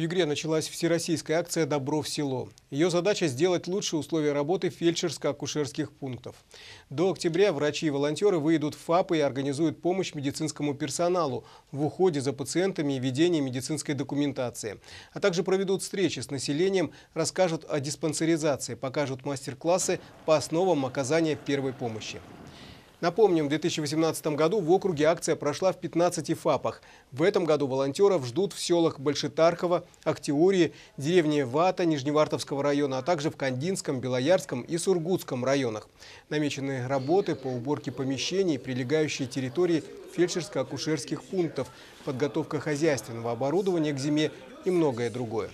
В Югре началась всероссийская акция «Добро в село». Ее задача – сделать лучшие условия работы фельдшерско-акушерских пунктов. До октября врачи и волонтеры выйдут в ФАПы и организуют помощь медицинскому персоналу в уходе за пациентами и ведении медицинской документации. А также проведут встречи с населением, расскажут о диспансеризации, покажут мастер-классы по основам оказания первой помощи. Напомним, в 2018 году в округе акция прошла в 15 ФАПах. В этом году волонтеров ждут в селах Большетархово, Актеории, деревне Вата Нижневартовского района, а также в Кандинском, Белоярском и Сургутском районах. Намечены работы по уборке помещений, прилегающей территории фельдшерско-акушерских пунктов, подготовка хозяйственного оборудования к зиме и многое другое.